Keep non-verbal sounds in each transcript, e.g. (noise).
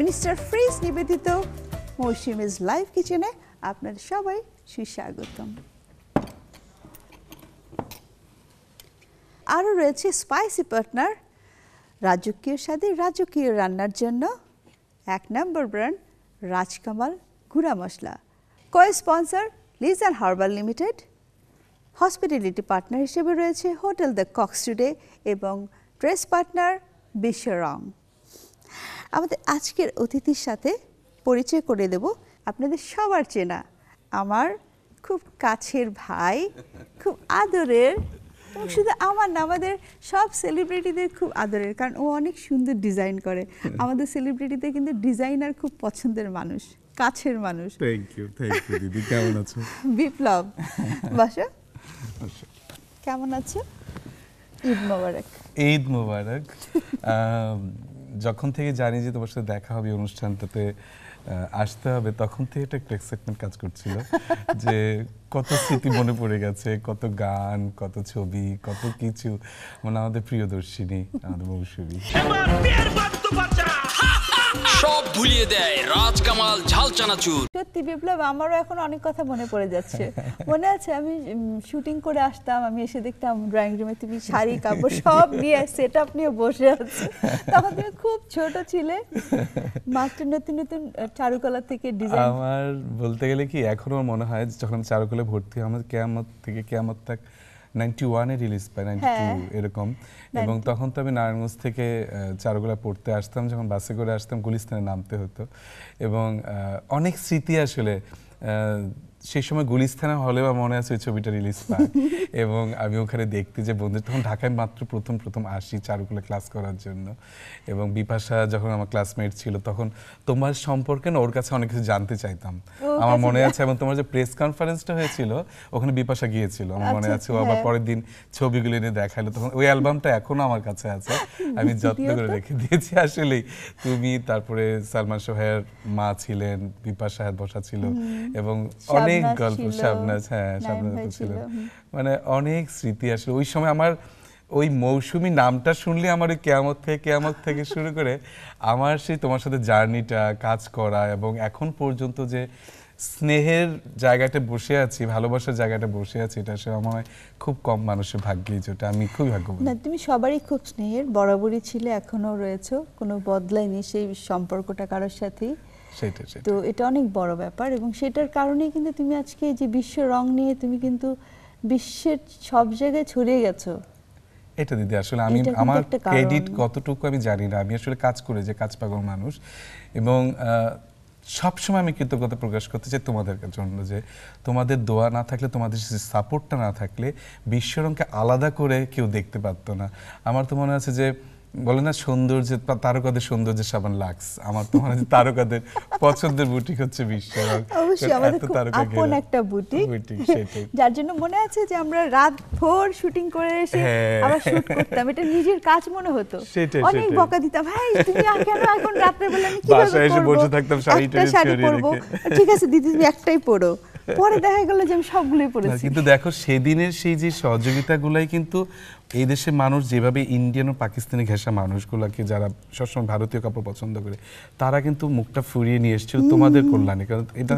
Minister fridge নিবেদিত মৌসুমিজ live কিচেনে আপনার সবাই সুস্বাগতম আরও রয়েছে স্পাইসি পার্টনার রাজকীয় স্বাদে রাজকীয় রান্নার জন্য এক নম্বর ব্র্যান্ড রাজকামাল গুঁড়া মশলা co sponsor Liz and herbal limited hospitality partner হিসেবে রয়েছে হোটেল দ্য কক্সটুডে এবং ড্রেস পার্টনার বিশ্বরং আমাদের আজকের অতিথির সাথে পরিচয় করে দেব আপনাদের সবার চেনা আমার খুব কাছের ভাই খুব আদরের শুধু আমার না আমাদের সব সেলিব্রিটিদের খুব আদরের কারণ ও অনেক সুন্দর ডিজাইন করে আমাদের সেলিব্রিটিদের কিন্তু ডিজাইনার খুব পছন্দের মানুষ কাছের মানুষ থ্যাংক ইউ থ্যাংক ইউ দিদি কেমন আছো বিপ্লব বাসা কেমন আছো ঈদ মোবারক ঈদ মোবারক যখন থেকে জানি যে তোমার সাথে দেখা হবে অনুষ্ঠানটাতে আসতে হবে তখন থেকে একটা একটা এক্সাইটমেন্ট কাজ করছিল (laughs) যে কত স্মৃতি মনে পড়ে গেছে কত গান কত ছবি কত কিছু মানে আমাদের প্রিয়দর্শিনী আমাদের মৌসুমী সব ভুলিয়ে দেয় সত্যি বিপ্লব আমারও এখন অনেক কথা মনে পড়ে যাচ্ছে (laughs) মনে আছে আমি শুটিং করে আসতাম আমি এসে দেখতাম ড্রয়িং রুমে তুমি শাড়ি কাপড় সব নিয়ে সেট আপ নিয়ে বসে আছো তখন তুমি খুব ছোট ছিলে মাত্র নতুন নতুন চারুকলা থেকে ডিজাইন আমার বলতে গেলে কি এখনো মনে হয় যখন চারুকলে ভর্তি আমার কেমন থেকে কেমন থাক 91 এ রিলিজ পাই নাইনটি টু এরকম এবং তখন তো আমি নারায়ণগঞ্জ থেকে চারগোলা পড়তে আসতাম যখন বাসে করে আসতাম গুলিস্তানে নামতে হতো এবং অনেক স্মৃতি আসলে সেই সময় গুলিস্থানা হলে বা মনে আছে ওই ছবিটা রিলিজ পায় (laughs) এবং আমি ওখানে দেখতে যে বন্ধু তখন ঢাকায় মাত্র প্রথম প্রথম আসি চারুকলা ক্লাস করার জন্য এবং বিপাশা যখন আমার ক্লাসমেট ছিল তখন তোমার সম্পর্কে না ওর কাছে অনেক কিছু জানতে চাইতাম আমার মনে আছে এবং তোমার যে প্রেস কনফারেন্সটা হয়েছিল ওখানে বিপাশা গিয়েছিল আমার মনে আচ্ছা, আছে ও আবার হ্যাঁ। পরের দিন ছবিগুলো এনে দেখাইলো তখন ওই অ্যালবামটা এখনো আমার কাছে আছে (laughs) আমি যত্ন করে রেখে দিয়েছি আসলেই তুমি তারপরে সালমান সোহের মা ছিলেন বিপাশা বসা ছিল এবং অনেক অনেক গল্প শাবনাজ হ্যাঁ শাবনাজ ছিল মানে অনেক স্মৃতি আসলে ওই সময় আমার ওই মৌসুমি নামটা শুনলে আমার ওই কেয়ামত থেকে কেয়ামত থেকে (laughs) শুরু করে আমার সেই তোমার সাথে জার্নিটা কাজ করা এবং এখন পর্যন্ত যে স্নেহের জায়গাটা বসে আছি ভালোবাসার জায়গাটা বসে আছি এটা আসলে আমার খুব কম মানুষের ভাগ্যে যেটা আমি খুবই ভাগ্যবান না তুমি সবারই খুব স্নেহের বরাবরই ছিলে এখনো রয়েছো কোনো বদলায়নি সেই সম্পর্কটা কারোর সাথেই তো এটা অনেক বড় ব্যাপার এবং সেটার কারণে কিন্তু তুমি আজকে যে বিশ্ব রং নিয়ে তুমি কিন্তু বিশ্বের সব জায়গায় ছড়িয়ে গেছো এটা দিদি আসলে আমি আমার ক্রেডিট কতটুকু আমি জানি না আমি আসলে কাজ করে যে কাজ পাগল মানুষ এবং সবসময় আমি কৃতজ্ঞতা প্রকাশ করতে চাই তোমাদের জন্য যে তোমাদের দোয়া না থাকলে তোমাদের সাপোর্টটা না থাকলে বিশ্বরঙকে আলাদা করে কেউ দেখতে পারতো না আমার তো মনে আছে যে বলে না সৌন্দর্য তারকাদের সৌন্দর্য সাবান লাক্স আমার তো মানে তারকাদের পছন্দের বুটিক হচ্ছে বিশ্ব অবশ্যই আমাদের আপন একটা বুটিক যার জন্য মনে আছে যে আমরা রাত ভোর শুটিং করে এসে হ্যাঁ। আবার শুট করতাম এটা নিজের কাজ মনে হতো অনেক বকা দিতাম ভাই তুমি আর কেন এখন রাতে বলে আমি কি করব বসে থাকতাম শাড়ি পরব ঠিক আছে দিদি তুমি একটাই পরো পরে দেখা গেল যে আমি সবগুলোই পড়েছি কিন্তু দেখো সেদিনের সেই যে সহযোগিতাগুলাই কিন্তু এই দেশে মানুষ যেভাবে ইন্ডিয়ান ও পাকিস্তানি ঘেঁষা মানুষগুলোকে যারা সবসময় ভারতীয় কাপড় পছন্দ করে তারা কিন্তু মুখটা ফুরিয়ে নিয়ে এসেছিল তোমাদের কল্যাণে কারণ এটা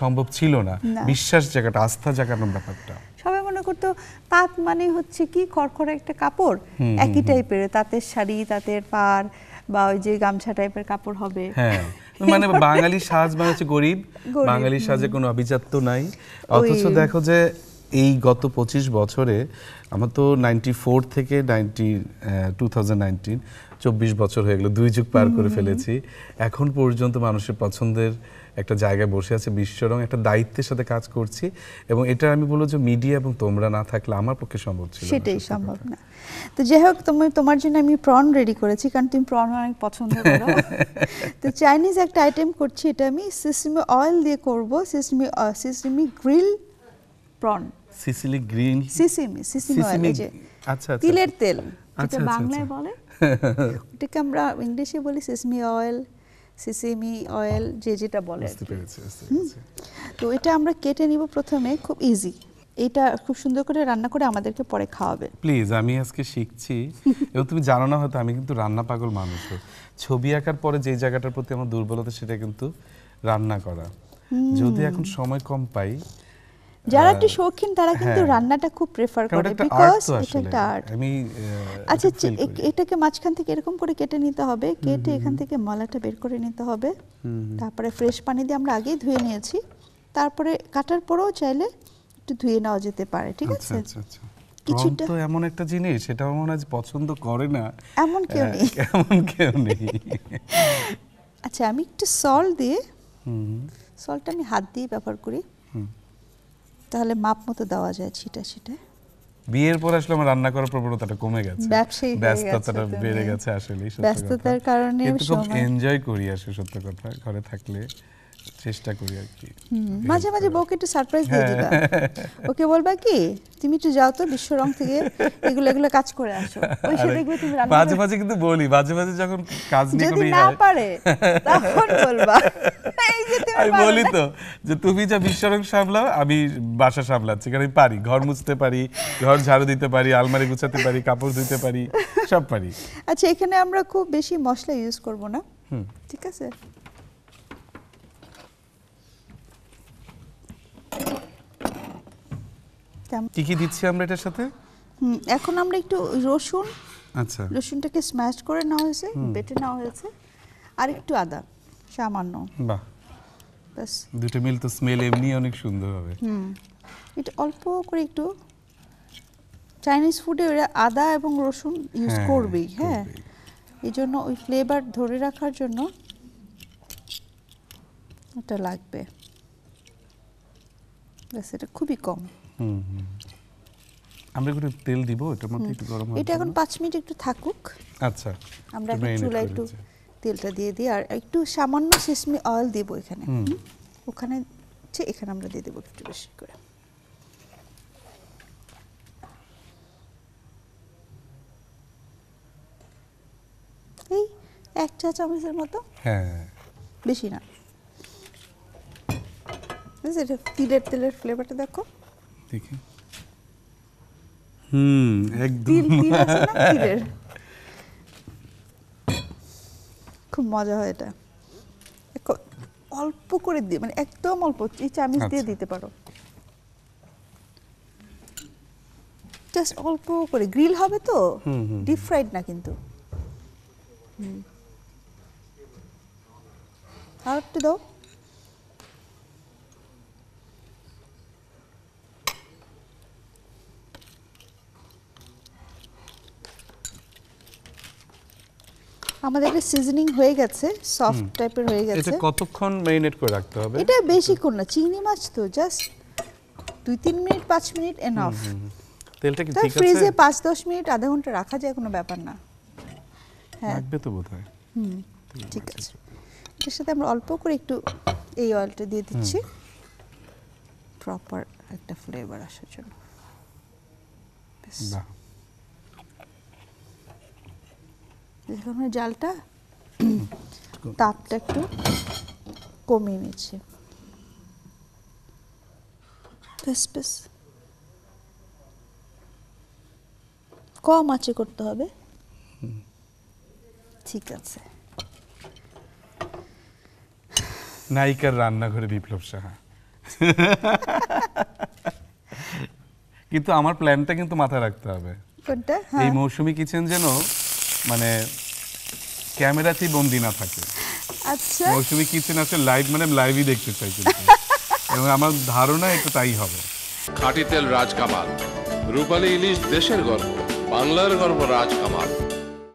সম্ভব ছিল না বিশ্বাস জায়গাটা আস্থা জাগানোর ব্যাপারটা সবাই মনে করতো তাঁত মানে হচ্ছে কি খড়খড়ে একটা কাপড় একই টাইপের তাঁতের শাড়ি তাঁতের পার বা ওই যে গামছা টাইপের কাপড় হবে হ্যাঁ মানে বাঙালি সাজ মানে হচ্ছে গরিব বাঙালি সাজে কোনো অভিজাত্য নাই অথচ দেখো যে এই গত পঁচিশ বছরে আমার তো নাইনটি ফোর থেকে নাইনটি টু থাউজেন্ড নাইনটিন চব্বিশ বছর হয়ে গেলো দুই যুগ পার করে ফেলেছি এখন পর্যন্ত মানুষের পছন্দের একটা জায়গায় বসে আছে বিশ্ব রং একটা দায়িত্বের সাথে কাজ করছি এবং এটা আমি বলবো যে মিডিয়া এবং তোমরা না থাকলে আমার পক্ষে সম্ভব ছিল সেটাই সম্ভব না তো যাই হোক তুমি তোমার জন্য আমি প্রন রেডি করেছি কারণ তুমি প্রন অনেক পছন্দ করো (laughs) তো চাইনিজ একটা আইটেম করছি এটা আমি সিসমি অয়েল দিয়ে করব sesame sesame grill prawn sesame grill sesame sesame oil যে আচ্ছা, আচ্ছা তিলের তেল আচ্ছা, আচ্ছা বাংলায় আচ্ছা। বলে (laughs) এটাকে আমরা ইংলিশে বলি সিসমি অয়েল সিসিমি অয়েল যে যেটা বলে তো এটা আমরা কেটে নিব প্রথমে খুব ইজি এটা খুব সুন্দর করে রান্না করে আমাদেরকে পরে খাওয়াবে প্লিজ আমি আজকে শিখছি (laughs) এবং তুমি জানো না হয়তো আমি কিন্তু রান্না পাগল মানুষ ছবি আঁকার পরে যে জায়গাটার প্রতি আমার দুর্বলতা সেটা কিন্তু রান্না করা যদি এখন সময় কম পাই যারা হ্যাঁ। একটু শৌখিন তারা কিন্তু হ্যাঁ। রান্নাটা খুব প্রেফার করে বিকজ আচ্ছা, এটা একটা আর্ট আমি আচ্ছা এটাকে মাঝখান থেকে এরকম করে কেটে নিতে হবে কেটে এখান থেকে মলাটা বের করে নিতে হবে তারপরে ফ্রেশ পানি দিয়ে আমরা আগেই ধুয়ে নিয়েছি তারপরে কাটার পরেও চাইলে একটু ধুয়ে নেওয়া যেতে পারে ঠিক আচ্ছা, আছে আচ্ছা আচ্ছা কিছুটা তো এমন একটা জিনিস সেটা মনে হয় পছন্দ করে না এমন কেউ হ্যাঁ, নেই এমন কেউ নেই আচ্ছা আমি একটু সল্ট দিয়ে সল্টটা আমি হাত দিয়ে ব্যবহার করি হুম তাহলে মাপ মতো দেওয়া যায় ছিটা ছিটা বিয়ের পর আসলে আমার রান্না করার প্রবণতাটা কমে গেছে ব্যস্ততাটা বেড়ে হ্যাঁ। গেছে আসলে ব্যস্ততার কারণে খুব এনজয় করি আসলে সত্য কথা ঘরে থাকলে চেষ্টা করি আর কি মাঝে মাঝে বউকে একটু সারপ্রাইজ দিয়ে দিবা হ্যাঁ। ওকে বলবা কি তুমি একটু যাও তো বিশ্ব রং থেকে এগুলো এগুলো কাজ করে আসো ওই সে দেখবে তুমি রান্না মাঝে মাঝে কিন্তু বলি মাঝে মাঝে যখন কাজ নিয়ে যদি না পারে তখন বলবা আমি বলি তো যে তুমি যা বিশ্ব রং সামলাও আমি বাসা সামলাচ্ছি কারণ আমি পারি ঘর মুছতে পারি ঘর ঝাড়ু দিতে পারি আলমারি গুছাতে পারি কাপড় ধুতে পারি সব পারি আচ্ছা এখানে আমরা খুব বেশি মশলা ইউজ করব না ঠিক আছে কি কি দিচ্ছি আমরা এটার সাথে এখন আমরা একটু রসুন আচ্ছা রসুনটাকে স্ম্যাশ করে নেওয়া হয়েছে বেটে নেওয়া হয়েছে আর একটু আদা সামান্য বাহ বাস দুটো মিল তো স্মেল এমনি অনেক সুন্দর হবে হুম এটা অল্প করে একটু চাইনিজ ফুডে ওরা আদা এবং রসুন হ্যাঁ, ইউজ করবেই হ্যাঁ এই জন্য ওই ফ্লেভার ধরে রাখার জন্য এটা লাগবে ব্যাস এটা খুবই কম আমরা একটু তেল দিব এটা মধ্যে একটু গরম এটা এখন 5 মিনিট একটু থাকুক আচ্ছা আমরা একটু চুলা একটু তেলটা দিয়ে দিই আর একটু সামান্য সিসমি অয়েল দেব এখানে ওখানে এখানে আমরা দিয়ে দেব একটু বেশি করে এই এক চা চামচের মতো হ্যাঁ বেশি না তেলের তেলের ফ্লেভারটা দেখো হুম দেখি হুম একদম খুব মজা হয় এটা অল্প করে দিয়ে মানে একদম অল্প এই চামিচ দিয়ে আচ্ছা। দিতে পারো জাস্ট অল্প করে গ্রিল হবে তো ডিপ ফ্রাইড না কিন্তু আর একটু দাও আমাদের একটা সিজনিং হয়ে গেছে সফট টাইপের হয়ে গেছে এটা কতক্ষণ মেরিনেট করে রাখতে হবে এটা বেশিক্ষণ না চিংড়ি মাছ তো জাস্ট দুই তিন মিনিট পাঁচ মিনিট এনাফ তেলটা কি ঠিক আছে ফ্রিজে পাঁচ দশ মিনিট আধা ঘন্টা রাখা যায় কোনো ব্যাপার না হ্যাঁ লাগবে তো বোধহয় হুম ঠিক আছে এর সাথে আমরা অল্প করে একটু এই অয়েলটা দিয়ে দিচ্ছি প্রপার একটা ফ্লেভার আসার জন্য বাহ দেখুন জালটা তাপটা একটু কমিয়ে নিচ্ছে কম আছে করতে হবে ঠিক আছে নায়িকার রান্নাঘরে বিপ্লব সাহা কিন্তু আমার প্ল্যানটা কিন্তু মাথায় রাখতে হবে হ্যাঁ। এই মৌসুমি কিচেন যেন মানে ক্যামেরাতে বন্দি না থাকে আচ্ছা মৌসুমি কিচেন আছে লাইভ মানে লাইভই দেখতে চাই কিন্তু (laughs) এবং আমার ধারণা এটা তাই হবে খাঁটি তেল রাজকামাল রূপালী ইলিশ দেশের গর্ব বাংলার গর্ব রাজকামাল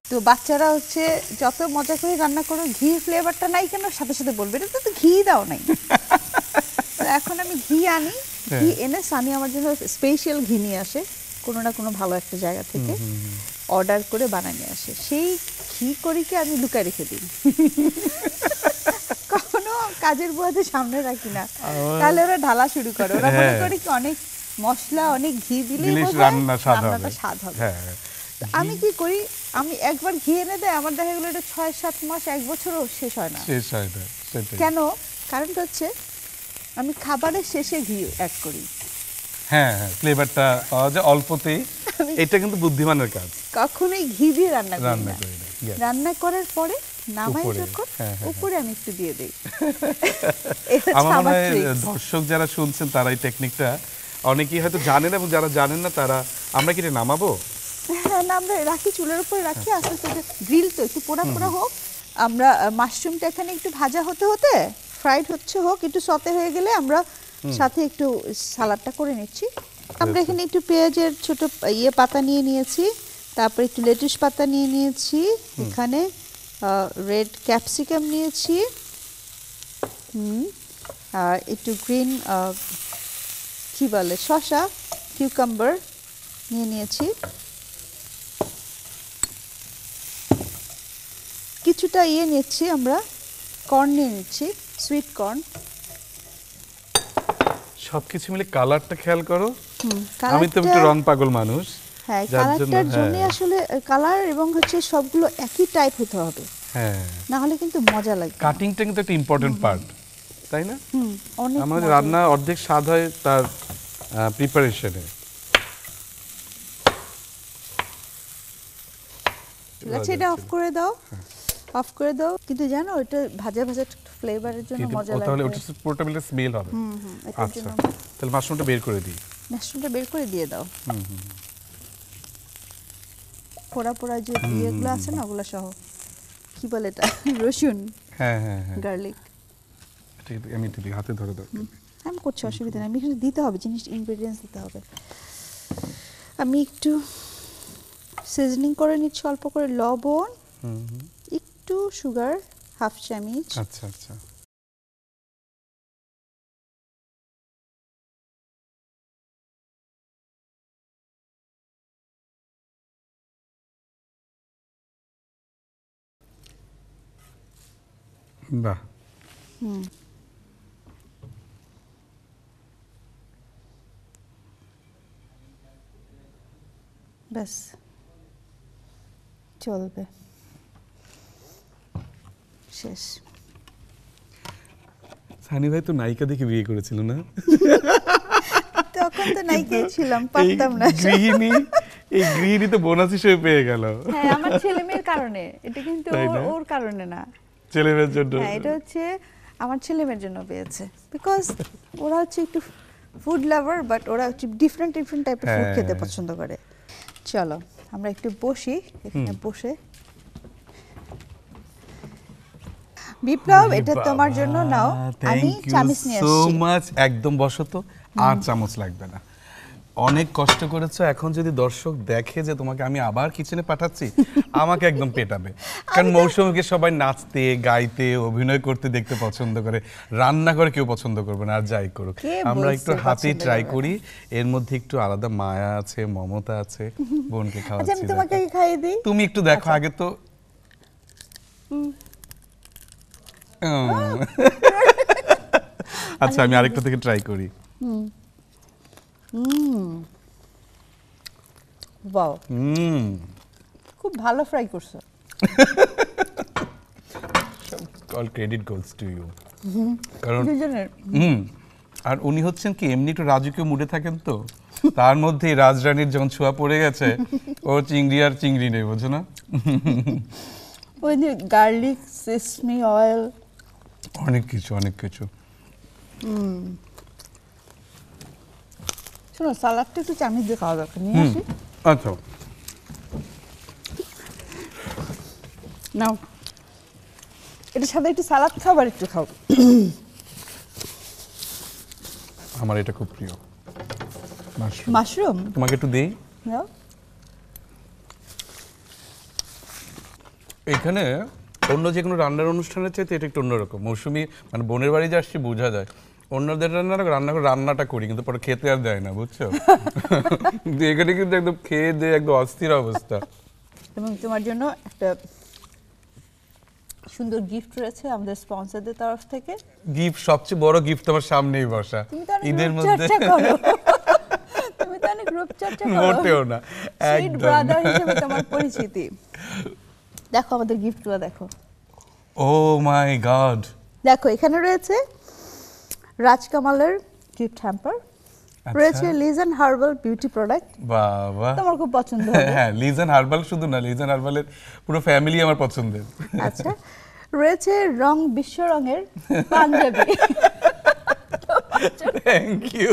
তো বাচ্চারা হচ্ছে যত মজা করে রান্না করো ঘি ফ্লেভারটা নাই কেন সাথে সাথে বলবে এটা তো ঘি দাও নাই (laughs) এখন আমি ঘি আনি ঘি হ্যাঁ। এনে সানি আমার জন্য স্পেশাল ঘি নিয়ে আসে কোনো না কোনো ভালো একটা জায়গা থেকে অর্ডার করে বানানিয়ে আসে সেই ঘি কি আমি লুকায় রেখে দিই কখনো কাজের বুয়াতে সামনে রাখি না তাহলে ওরা ঢালা শুরু করে ওরা মনে হ্যাঁ। করে কি অনেক মশলা অনেক ঘি দিলে রান্না স্বাদ হবে হ্যাঁ। আমি কি করি আমি একবার ঘি এনে দেয় আমার দেখা গেলো এটা ছয় সাত মাস এক বছরও শেষ হয় না শেষ হয় না কেন কারণটা হচ্ছে আমি খাবারের শেষে ঘি অ্যাড করি হ্যাঁ, হ্যাঁ, দর্শক হ্যাঁ, (laughs) যারা শুনছেন তারা এই টেকনিকটা অনেকেই হয়তো জানেন এবং যারা জানেন না তারা আমরা কি নামাবো আমরা রাখি চুলের উপরে রাখি আস্তে গ্রিল তো একটু পোড়া পোড়া হোক আমরা মাশরুমটা এখানে একটু ভাজা হতে হতে ফ্রাইড হচ্ছে হোক একটু সতে হয়ে গেলে আমরা সাথে একটু সালাডটা করে নিচ্ছি আমরা এখানে একটু পেঁয়াজের ছোট ইয়ে পাতা নিয়ে নিয়েছি তারপরে একটু লেটুস পাতা নিয়ে নিয়েছি এখানে রেড ক্যাপসিকাম নিয়েছি আর একটু গ্রিন কী বলে শশা কিউকাম্বার নিয়ে নিয়েছি কিছুটা ইয়ে নিচ্ছি আমরা কর্ন নিয়ে নিচ্ছি সুইট কর্ন সবকিছু মিলে কালারটা খেয়াল করো আমি তো একটু রং পাগল মানুষ হ্যাঁ, হ্যাঁ। হ্যাঁ। তাই না অর্ধেক স্বাদ হয় তার প্রিপারেশনে ঠিক আছে এটা অফ করে দাও অফ করে দাও কিন্তু জানো এটা ভাজা ভাজা ফ্লেভারের জন্য মজা লাগে তাহলে ওটা স্মেল হবে আচ্ছা তাহলে মাশরুমটা বের করে দিই মাশরুমটা বের করে দিয়ে দাও হুম পোড়া পোড়া যে আছে না ওগুলো সহ কি বলে এটা (laughs) রসুন হ্যাঁ হ্যাঁ গার্লিক হ্যাঁ। আমি হাতে ধরে দাও আমি করছি অসুবিধা নেই আমি কিছু দিতে হবে জিনিস ইনগ্রেডিয়েন্টস দিতে হবে আমি একটু সিজনিং করে নিচ্ছি অল্প করে লবণ একটু সুগার হাফ চামচ আচ্ছা আচ্ছা বাহ হুম ব্যাস চলবে শেষ সানি ভাই তো নায়িকা দেখে বিয়ে করেছিল না তখন তো নায়িকা ছিলাম পারতাম না গৃহিণী এই গৃহিণী তো বোনাস হিসেবে পেয়ে গেল হ্যাঁ আমার ছেলে মেয়ের কারণে এটা কিন্তু ওর কারণে না ছেলে মেয়ের জন্য হ্যাঁ এটা হচ্ছে আমার ছেলে মেয়ের জন্য পেয়েছে বিকজ ওরা হচ্ছে একটু ফুড লাভার বাট ওরা হচ্ছে ডিফারেন্ট ডিফারেন্ট টাইপের ফুড খেতে পছন্দ করে চলো আমরা একটু বসি এখানে বসে বিপ্লব এটা তোমার জন্য নাও আমি চামচ নিয়ে সো মাচ একদম তো আর চামচ লাগবে না অনেক কষ্ট করেছো এখন যদি দর্শক দেখে যে তোমাকে আমি আবার কিচেনে পাঠাচ্ছি আমাকে একদম পেটাবে (laughs) কারণ মৌসুমীকে সবাই নাচতে গাইতে অভিনয় করতে দেখতে পছন্দ করে রান্না করে কেউ পছন্দ করবে না আর যাই করুক আমরা একটু হাতে ট্রাই করি এর মধ্যে একটু আলাদা মায়া আছে মমতা আছে বোনকে আচ্ছা, খাওয়াচ্ছি তোমাকে খাইয়ে দিই তুমি একটু দেখো আচ্ছা। আগে তো আচ্ছা আমি আরেকটা থেকে ট্রাই করি বাও খুব ভালো ফ্রাই করছো all credit goes to you কারণ হুম আর উনি হচ্ছেন কি এমনি একটু রাজুকে মুডে থাকেন তো তার মধ্যে রাজরানীর যখন ছোঁয়া পড়ে গেছে ও চিংড়ি আর চিংড়ি নেই বোঝো না ওই যে গার্লিক সেসমি অয়েল অনেক কিছু অনেক কিছু শোনো সালাদটা একটু চামিচ দিয়ে খাওয়া দরকার নিয়ে আসি আচ্ছা নাও এটা সাথে একটু সালাদ খাবার একটু খাও আমার এটা খুব প্রিয় মাশরুম তোমাকে একটু দেই দাও এখানে অন্য যে কোনো রান্নার অনুষ্ঠানের চাইতে এটা একটু অন্যরকম মৌসুমি মানে বোনের বাড়ি যে আসছি বোঝা যায় অন্যদের রান্না রান্না করে রান্নাটা করি কিন্তু পরে খেতে আর দেয় না বুঝছো (laughs) এখানে কিন্তু একদম খেয়ে দেয় একদম অস্থির অবস্থা এবং তোমার জন্য একটা সুন্দর গিফট রয়েছে আমাদের স্পন্সরদের তরফ থেকে গিফট সবচেয়ে বড় গিফট আমার সামনেই বসা ঈদের মধ্যে তুমি তো অনেক রূপচর্চা (laughs) করো মোটেও না একদম ব্রাদার হিসেবে তোমার পরিচিতি (laughs) দেখো আমাদের গিফটগুলো দেখো ও মাই গড দেখো এখানে রয়েছে রাজকামালের গিফট হ্যাম্পার আচ্ছা। রয়েছে লিজন হার্বাল বিউটি প্রোডাক্ট বাবা তোমার খুব পছন্দ হ্যাঁ লিজন হার্বাল শুধু না লিজন হার্বালের পুরো ফ্যামিলি আমার পছন্দের আচ্ছা রয়েছে রং বিশ্ব রঙের পাঞ্জাবি থ্যাংক ইউ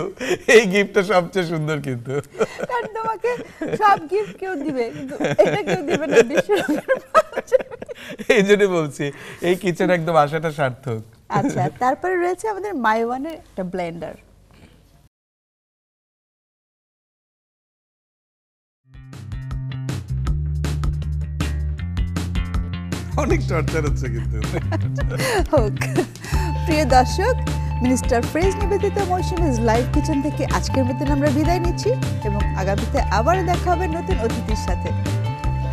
এই গিফটটা সবচেয়ে সুন্দর কিন্তু কারণ তোমাকে সব গিফট কেউ দিবে এটা কেউ দিবে না বিশ্ব রঙের এই জন্য বলছি এই কিচেন একদম আশাটা সার্থক আচ্ছা তারপরে রয়েছে আমাদের মাইওয়ানের একটা ব্লেন্ডার অনেক চর্চার হচ্ছে কিন্তু হোক প্রিয় দর্শক মিনিস্টার ফ্রেজ নিবেদিত মৌসুম ইজ লাইভ কিচেন থেকে আজকের মতন আমরা বিদায় নিচ্ছি এবং আগামীতে আবার দেখা হবে নতুন অতিথির সাথে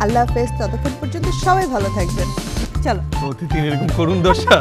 আল্লাহ হাফেজ ততক্ষণ পর্যন্ত সবাই ভালো থাকবেন চলো প্রতিদিন এরকম করুন দশা